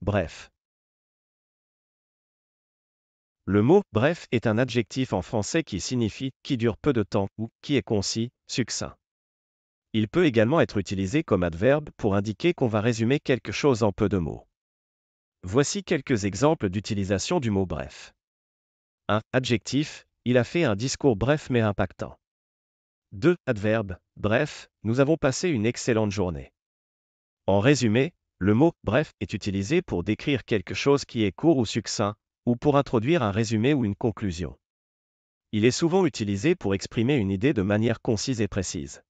bref. Le mot bref est un adjectif en français qui signifie qui dure peu de temps ou qui est concis, succinct. Il peut également être utilisé comme adverbe pour indiquer qu'on va résumer quelque chose en peu de mots. Voici quelques exemples d'utilisation du mot bref. 1. Adjectif, il a fait un discours bref mais impactant. 2. Adverbe, bref, nous avons passé une excellente journée. En résumé, le mot bref est utilisé pour décrire quelque chose qui est court ou succinct, ou pour introduire un résumé ou une conclusion. Il est souvent utilisé pour exprimer une idée de manière concise et précise.